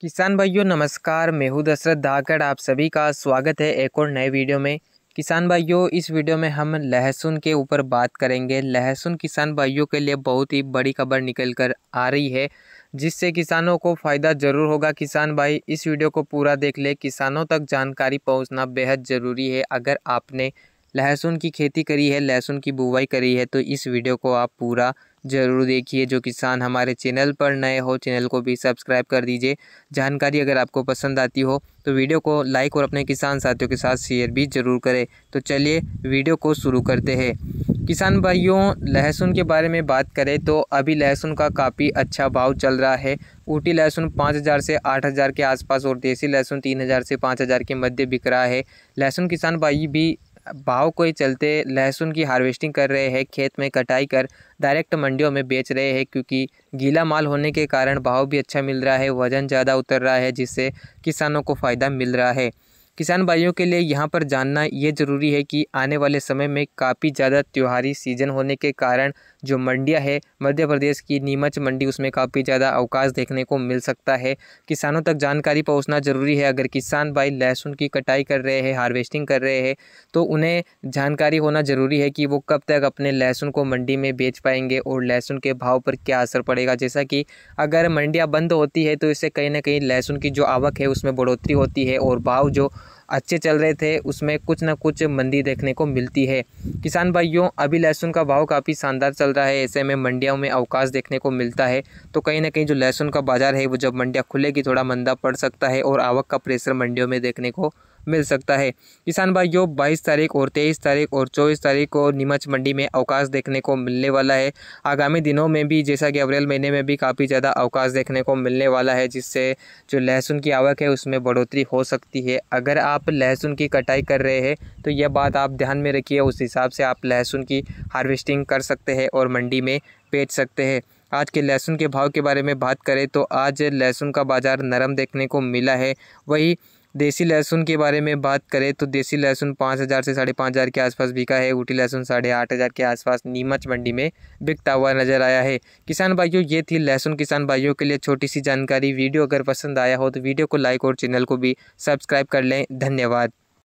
किसान भाइयों नमस्कार मैं हूँ दशरथ धाकड़ आप सभी का स्वागत है एक और नए वीडियो में किसान भाइयों इस वीडियो में हम लहसुन के ऊपर बात करेंगे लहसुन किसान भाइयों के लिए बहुत ही बड़ी खबर निकल कर आ रही है जिससे किसानों को फ़ायदा ज़रूर होगा किसान भाई इस वीडियो को पूरा देख ले किसानों तक जानकारी पहुँचना बेहद ज़रूरी है अगर आपने लहसुन की खेती करी है लहसुन की बुवाई करी है तो इस वीडियो को आप पूरा ज़रूर देखिए जो किसान हमारे चैनल पर नए हो चैनल को भी सब्सक्राइब कर दीजिए जानकारी अगर आपको पसंद आती हो तो वीडियो को लाइक और अपने किसान साथियों के साथ शेयर भी ज़रूर करें तो चलिए वीडियो को शुरू करते हैं किसान भाइयों लहसुन के बारे में बात करें तो अभी लहसुन का काफ़ी अच्छा भाव चल रहा है ऊटी लहसुन पाँच हज़ार से आठ हज़ार के आसपास और देसी लहसुन तीन हज़ार से पाँच हज़ार के मध्य बिक रहा है लहसुन किसान भाई भी भाव के चलते लहसुन की हार्वेस्टिंग कर रहे हैं खेत में कटाई कर डायरेक्ट मंडियों में बेच रहे हैं क्योंकि गीला माल होने के कारण भाव भी अच्छा मिल रहा है वज़न ज़्यादा उतर रहा है जिससे किसानों को फ़ायदा मिल रहा है किसान भाइयों के लिए यहाँ पर जानना ये ज़रूरी है कि आने वाले समय में काफ़ी ज़्यादा त्योहारी सीजन होने के कारण जो मंडियाँ है मध्य प्रदेश की नीमच मंडी उसमें काफ़ी ज़्यादा अवकाश देखने को मिल सकता है किसानों तक जानकारी पहुँचना ज़रूरी है अगर किसान भाई लहसुन की कटाई कर रहे हैं हार्वेस्टिंग कर रहे हैं तो उन्हें जानकारी होना ज़रूरी है कि वो कब तक अपने लहसुन को मंडी में बेच पाएंगे और लहसुन के भाव पर क्या असर पड़ेगा जैसा कि अगर मंडियाँ बंद होती है तो इससे कहीं ना कहीं लहसुन की जो आवक है उसमें बढ़ोतरी होती है और भाव जो अच्छे चल रहे थे उसमें कुछ ना कुछ मंदी देखने को मिलती है किसान भाइयों अभी लहसुन का भाव काफ़ी शानदार चल रहा है ऐसे में मंडियों में अवकाश देखने को मिलता है तो कहीं ना कहीं जो लहसुन का बाज़ार है वो जब मंडिया खुलेगी थोड़ा मंदा पड़ सकता है और आवक का प्रेशर मंडियों में देखने को मिल सकता है किसान भाइयों बाईस तारीख और तेईस तारीख और चौबीस तारीख को नीमच मंडी में अवकाश देखने को मिलने वाला है आगामी दिनों में भी जैसा कि अप्रैल महीने में भी काफ़ी ज़्यादा अवकाश देखने को मिलने वाला है जिससे जो लहसुन की आवक है उसमें बढ़ोतरी हो सकती है अगर आप लहसुन की कटाई कर रहे हैं तो यह बात आप ध्यान में रखिए उस हिसाब से आप लहसुन की हार्वेस्टिंग कर सकते हैं और मंडी में बेच सकते हैं आज के लहसुन के भाव के बारे में बात करें तो आज लहसुन का बाज़ार नरम देखने को मिला है वही देसी लहसुन के बारे में बात करें तो देसी लहसुन पाँच हज़ार से साढ़े पाँच हज़ार के आसपास बिका है ऊटी लहसुन साढ़े आठ हज़ार के आसपास नीमच मंडी में बिकता हुआ नजर आया है किसान भाइयों ये थी लहसुन किसान भाइयों के लिए छोटी सी जानकारी वीडियो अगर पसंद आया हो तो वीडियो को लाइक और चैनल को भी सब्सक्राइब कर लें धन्यवाद